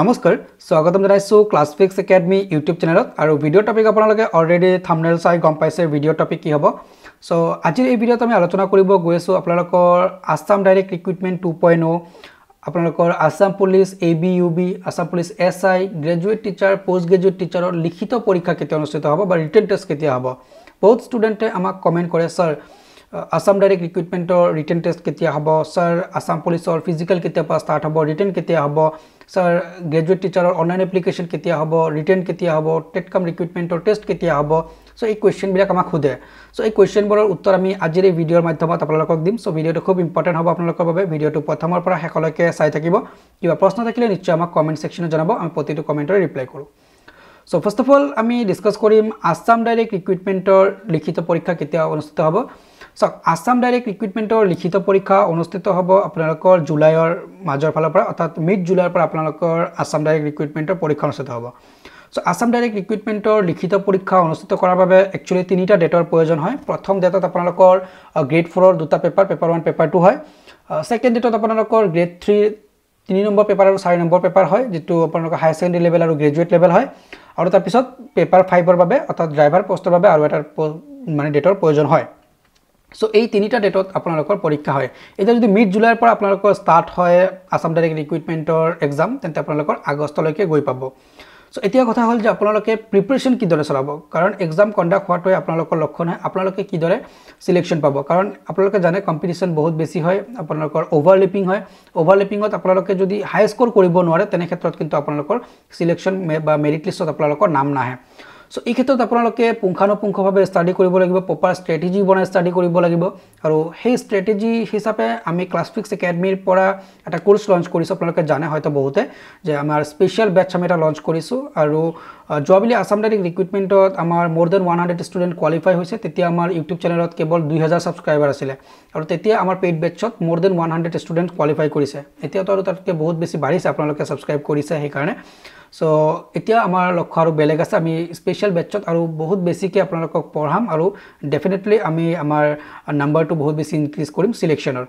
নমস্কাৰ স্বাগতম জনাইছোঁ ক্লাছফিক্স একাডেমি ইউটিউব চেনেলত আৰু ভিডিঅ' টপিক আপোনালোকে অলৰেডি থামনেল চাই গম পাইছে ভিডিঅ' টপিক কি হ'ব চ' আজিৰ এই ভিডিঅ'ত আমি আলোচনা কৰিব গৈ আছোঁ আপোনালোকৰ Assam direct recruitment two point o' আপোনালোকৰ Assam police A B U B Assam police S I graduate teacher post graduate টিচাৰৰ লিখিত পৰীক্ষা কেতিয়া অনুষ্ঠিত হ'ব বা ৰিটেন টেষ্ট কেতিয়া হ'ব বহুত ষ্টুডেণ্টে আমাক কমেণ্ট কৰে ছাৰ আছাম ডাইৰেক্ট ৰিক্ৰুইটমেণ্টৰ ৰিটেন টেষ্ট কেতিয়া হ'ব ছাৰ আছাম পুলিচৰ ফিজিকেল কেতিয়াৰ ষ্টাৰ্ট হ'ব ৰিটেন কেতিয়া হ'ব ছাৰ গ্ৰেজুৱেট টিচাৰৰ অনলাইন এপ্লিকেশ্যন কেতিয়া হ'ব ৰিটাৰ্ণ কেতিয়া হ'ব টেট কাম ৰিকুইটমেণ্টৰ টেষ্ট কেতিয়া হ'ব চ' এই কুৱেশ্যনবিলাক আমাক সোধে চ' এই কুৱেশ্যনবোৰৰ উত্তৰ আমি আজিৰ এই ভিডিঅ'ৰ মাধ্যমত আপোনালোকক দিম চ' ভিডিঅ'টো খুব ইম্পৰ্টেণ্ট হ'ব আপোনালোকৰ বাবে ভিডিঅ'টো প্ৰথমৰ পৰা শেষলৈকে চাই থাকিব কিবা প্ৰশ্ন থাকিলে নিশ্চয় আমাক কমেণ্ট ছেকশ্যনত জনাব আমি প্ৰতিটো কমেণ্টৰে ৰিপ্লাই কৰোঁ চ' ফাৰ্ষ্ট অফ অল আমি ডিছকাছ কৰিম আছাম ডাইৰেক্ট ৰিকুইটমেণ্টৰ লিখিত পৰীক্ষা কেতিয়া অনুষ্ঠিত হ'ব চাওক আছাম ডাইৰেক্ট ৰিক্ৰুইটমেণ্টৰ লিখিত পৰীক্ষা অনুষ্ঠিত হ'ব আপোনালোকৰ জুলাইৰ মাজৰ ফালৰ পৰা অৰ্থাৎ মিড জুলাইৰ পৰা আপোনালোকৰ আছাম ডাইৰেক্ট ৰিক্ৰুইটমেণ্টৰ পৰীক্ষা অনুষ্ঠিত হ'ব চ' আছাম ডাইৰেক্ট ৰিক্ৰুইটমেণ্টৰ লিখিত পৰীক্ষা অনুষ্ঠিত কৰাৰ বাবে একচুৱেলি তিনিটা ডেটৰ প্ৰয়োজন হয় প্ৰথম ডেটত আপোনালোকৰ গ্ৰেড ফ'ৰৰ দুটা paper paper one paper two হয় ছেকেণ্ড ডেটত আপোনালোকৰ গ্ৰেড থ্ৰীৰ তিনি নম্বৰ পেপাৰ আৰু চাৰি নম্বৰ পেপাৰ হয় যিটো আপোনালোকৰ হায়াৰ ছেকেণ্ডেৰী লেভেল আৰু গ্ৰেজুৱেট লেভেল হয় আৰু তাৰপিছত পেপাৰ ফাইভৰ বাবে অৰ্থাৎ ড্ৰাইভাৰ পষ্টৰ বাবে আৰু এটা মানে ডেটৰ প্ৰয়োজন হয় চ' এই তিনিটা ডেটত আপোনালোকৰ পৰীক্ষা হয় এতিয়া যদি মিড জুলাইৰ পৰা আপোনালোকৰ ষ্টাৰ্ট হয় আছাম ডাইৰেক্ট ৰিকুইটমেণ্টৰ এক্সাম তেন্তে আপোনালোকৰ আগষ্টলৈকে গৈ পাব চ' এতিয়া কথা হ'ল যে আপোনালোকে প্ৰিপেৰেশ্যন কিদৰে চলাব কাৰণ এক্সাম কণ্ডাক্ট হোৱাটোৱে আপোনালোকৰ লক্ষ্য নহয় আপোনালোকে কিদৰে ছিলেকশ্যন পাব কাৰণ আপোনালোকে জানে কম্পিটিশ্যন বহুত বেছি হয় আপোনালোকৰ অভাৰলিপিং হয় অভাৰলিপিঙত আপোনালোকে যদি হাই স্ক'ৰ কৰিব নোৱাৰে তেনে ক্ষেত্ৰত কিন্তু আপোনালোকৰ ছিলেকশ্যন বা মেৰিট লিষ্টত আপোনালোকৰ নাম নাহে সো এই ক্ষেত্ৰত আপোনালোকে পুংখানুপুংখভাৱে ষ্টাডি কৰিব লাগিব প্ৰপাৰ ষ্ট্ৰেটেজি বনাই ষ্টাডি কৰিব লাগিব আৰু সেই ষ্ট্ৰেটেজি হিচাপে আমি ক্লাছফিক্স একাডেমিৰ পৰা এটা কোৰ্চ লঞ্চ কৰিছোঁ আপোনালোকে জানে হয়তো বহুতে যে আমাৰ স্পেচিয়েল বেটচ আমি এটা লঞ্চ কৰিছোঁ আৰু যোৱাবেলি আছাম ডাইৰেক্ট ৰিক্ৰুইটমেণ্টত আমাৰ more than one hundred student qualify হৈছে তেতিয়া আমাৰ ইউটিউব চেনেলত কেৱল দুই হাজাৰ ছাবস্ক্ৰাইবাৰ আছিলে আৰু তেতিয়া আমাৰ পেইড বেটছত more than one hundred student qualify কৰিছে এতিয়াতো আৰু তাতকৈ বহুত বেছি বাঢ়িছে আপোনালোকে ছাবস্ক্ৰাইব কৰিছে সেইকাৰণে চ' এতিয়া আমাৰ লক্ষ্য আৰু বেলেগ আছে আমি স্পেচিয়েল বেটছত আৰু বহুত বেছিকৈ আপোনালোকক পঢ়াম আৰু ডেফিনেটলি আমি আমাৰ নাম্বাৰটো বহুত বেছি ইনক্ৰিজ কৰিম ছিলেকশ্যনৰ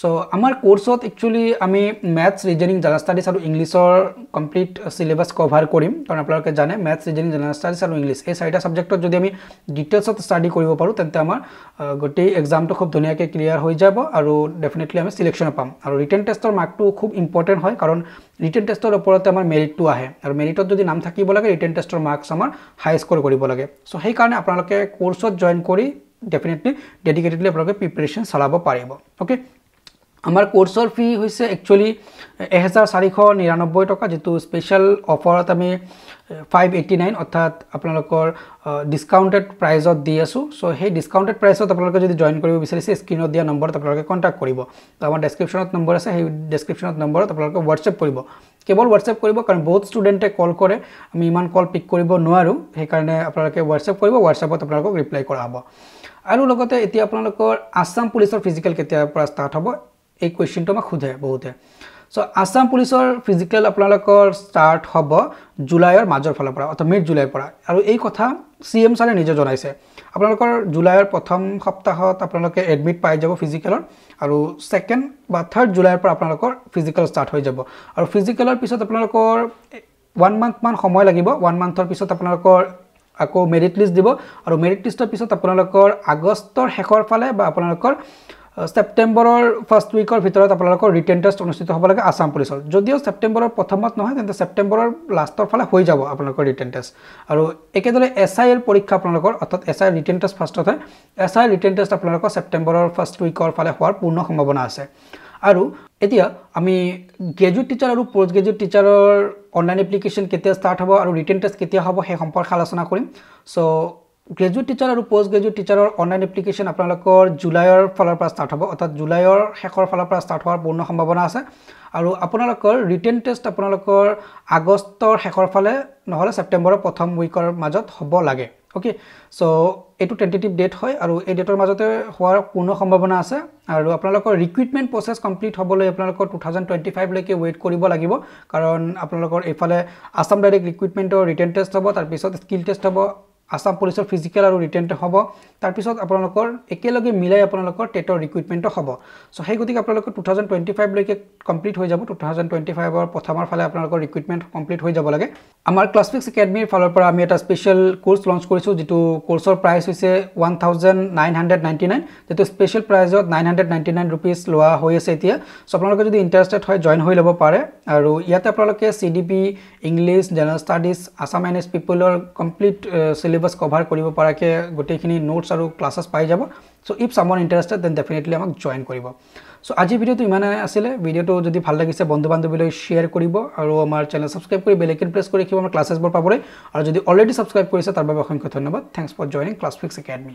চ' আমাৰ কোৰ্চত একচুৱেলি আমি মেথছ ৰিজনিং জেনাৰেল ষ্টাডিজ আৰু ইংলিছৰ কমপ্লিট ছিলেবাছ কভাৰ কৰিম কাৰণ আপোনালোকে জানে মেথছ ৰিজনিং জেনেৰেল ষ্টাডিজ আৰু ইংলিছ এই চাৰিটা ছাবজেক্টত যদি আমি ডিটেইলছত ষ্টাডি কৰিব পাৰোঁ তেন্তে আমাৰ গোটেই এক্সামটো খুব ধুনীয়াকৈ ক্লিয়াৰ হৈ যাব আৰু ডেফিনেটলি আমি ছিলেকশ্যন পাম আৰু ৰিটাৰ্ণ টেষ্টৰ মাৰ্কটো খুব ইম্পৰ্টেণ্ট হয় কাৰণ ৰিটাৰ্ণ টেষ্টৰ ওপৰতে আমাৰ মেৰিটটো আহে আৰু মেৰিটত যদি নাম থাকিব লাগে ৰিটেন টেষ্টৰ মাৰ্কছ আমাৰ হাই স্কৰ কৰিব লাগে চ' সেইকাৰণে আপোনালোকে কোৰ্চত জইন কৰি ডেফিনেটলি ডেডিকেটেডলি আপোনালোকে প্ৰিপেৰেশ্যন চলাব পাৰিব অ'কে আমাৰ কোৰ্চৰ ফি হৈছে একচুৱেলি এহেজাৰ চাৰিশ নিৰান্নব্বৈ টকা যিটো স্পেচিয়েল অফাৰত আমি ফাইভ এইটি নাইন অৰ্থাৎ আপোনালোকৰ ডিছকাউণ্টেড প্ৰাইজত দি আছোঁ চ' সেই ডিছকাউণ্টেড প্ৰাইচত আপোনালোকে যদি জইন কৰিব বিচাৰিছে স্ক্ৰীণত দিয়া নম্বৰত আপোনালোকে কণ্টেক্ট কৰিব তো আমাৰ ডেছক্ৰিপশ্যনত নম্বৰ আছে সেই ডেছক্ৰিপশ্যনত নম্বৰত আপোনালোকে হোৱাটছএপ কৰিব কেৱল হোৱাটছএপ কৰিব কাৰণ বহুত ষ্টুডেণ্টে কল কৰে আমি ইমান কল পিক কৰিব নোৱাৰোঁ সেইকাৰণে আপোনালোকে হোৱাটছএপ কৰিব হোৱাটছএপত আপোনালোকক ৰিপ্লাই কৰা হ'ব আৰু লগতে এতিয়া আপোনালোকৰ আছাম পুলিচৰ ফিজিকেল কেতিয়াৰ পৰা ষ্টাৰ্ট হ'ব এই কুৱেশ্যনটো আমাক সোধে বহুতে চ' আছাম পুলিচৰ ফিজিকেল আপোনালোকৰ ষ্টাৰ্ট হ'ব জুলাইৰ মাজৰ ফালৰ পৰা অৰ্থাৎ মিড জুলাইৰ পৰা আৰু এই কথা চি এম ছাৰে নিজে জনাইছে আপোনালোকৰ জুলাইৰ প্ৰথম সপ্তাহত আপোনালোকে এডমিট পাই যাব ফিজিকেলৰ আৰু ছেকেণ্ড বা থাৰ্ড জুলাইৰ পৰা আপোনালোকৰ ফিজিকেল ষ্টাৰ্ট হৈ যাব আৰু ফিজিকেলৰ পিছত আপোনালোকৰ ওৱান মান্থমান সময় লাগিব ওৱান মান্থৰ পিছত আপোনালোকৰ আকৌ মেৰিট লিষ্ট দিব আৰু মেৰিট লিষ্টৰ পিছত আপোনালোকৰ আগষ্টৰ শেষৰ ফালে বা আপোনালোকৰ ছেপ্টেম্বৰৰ ফাৰ্ষ্ট উইকৰ ভিতৰত আপোনালোকৰ ৰিটেন টেষ্ট অনুষ্ঠিত হ'ব লাগে আছাম পুলিচৰ যদিও ছেপ্টেম্বৰৰ প্ৰথমত নহয় তেন্তে ছেপ্টেম্বৰৰ লাষ্টৰ ফালে হৈ যাব আপোনালোকৰ ৰিটেন টেষ্ট আৰু একেদৰে এছ আই এল পৰীক্ষা আপোনালোকৰ অৰ্থাৎ এছ আই ৰিটেন টেষ্ট ফাৰ্ষ্টত হয় এছ আই ৰিটেন টেষ্ট আপোনালোকৰ ছেপ্টেম্বৰৰ ফাৰ্ষ্ট উইকৰ ফালে হোৱাৰ পূৰ্ণ সম্ভাৱনা আছে আৰু এতিয়া আমি গ্ৰেজুৱেট টিচাৰ আৰু পষ্ট গ্ৰেজুৱেট টিচাৰৰ অনলাইন এপ্লিকেশ্যন কেতিয়া ষ্টাৰ্ট হ'ব আৰু ৰিটেন টেষ্ট কেতিয়া হ'ব সেই সম্পৰ্কে আলোচনা কৰিম ছ' গ্ৰেজুৱেট টিচাৰ আৰু পষ্ট গ্ৰেজুৱেট টিচাৰৰ অনলাইন এপ্লিকেশ্যন আপোনালোকৰ জুলাইৰ ফালৰ পৰা ষ্টাৰ্ট হ'ব অৰ্থাৎ জুলাইৰ শেষৰ ফালৰ পৰা ষ্টাৰ্ট হোৱাৰ পূৰ্ণ সম্ভাৱনা আছে আৰু আপোনালোকৰ ৰিটেন টেষ্ট আপোনালোকৰ আগষ্টৰ শেষৰ ফালে নহ'লে ছেপ্টেম্বৰৰ প্ৰথম উইকৰ মাজত হ'ব লাগে অ'কে চ' এইটো টেণ্টেটিভ ডেট হয় আৰু এই ডেটৰ মাজতে হোৱাৰ পূৰ্ণ সম্ভাৱনা আছে আৰু আপোনালোকৰ ৰিক্ৰুইটমেণ্ট প্ৰচেছ কমপ্লিট হ'বলৈ আপোনালোকৰ টু থাউজেণ্ড টুৱেণ্টি ফাইভলৈকে ৱেইট কৰিব লাগিব কাৰণ আপোনালোকৰ এইফালে আছাম ডাইৰেক্ট ৰিক্ৰুইটমেণ্টৰ ৰিটেন টেষ্ট হ'ব তাৰপিছত স্কিল টেষ্ট হ'ব আসাম পুলিশের ফিজিক্যাল আর রিটেন্ট হব তারপর আপনার একগে মিলাই আপনার টেটর রিক্রুইটমেন্ট হব সো সেই গতি আপনার টু থাউজেন্ড টুয়েন্টি ফাইভ লোক কমপ্লিট হয়ে যাব টু থাউজেন্ড টুয়েন্টি ফাইভর প্রথমের ফলে আপনার রিক্রুইটমেন্ট কমপ্লিট হয়ে যাব লাগে আমার ক্লাসফিক্স একাডেমির ফল আমি একটা স্পেশাল কোর্স লঞ্চ করেছো যে কোর্সের প্রাইস হয়েছে one thousand nine hundred ninety nine যে স্পেশাল প্রাইজত nine hundred ninety nine rupees লওয়া হয়ে আছে এটা সো আপনার যদি ইন্টারেস্টেড হয় জয়েন হয়ে লোক পারে আর ইয়াতে আপনার C DP English general studies Assam N S পিপলর কমপ্লিট সিলেবাছ কভাৰ কৰিব পৰাকৈ গোটেইখিনি নোটছ আৰু ক্লাছেছ পাই যাব so' if someone interested then definitely আমাক জইন কৰিব চ' আজি ভিডিঅ'টো ইমানেই আছিলে ভিডিঅ'টো যদি ভাল লাগিছে বন্ধু বান্ধৱীলৈ শ্বেয়াৰ কৰিব আৰু আমাৰ চেনেল ছাবস্ক্ৰাইব কৰি বেলেগ প্ৰেছ কৰি ৰাখিব আমাৰ ক্লাছেছবোৰ পাবলৈ আৰু যদি অলৰেডি ছাবস্ক্ৰাইব কৰিছে তাৰ বাবে অসংখ্য ধন্যবাদ thanks for joining class Fix academy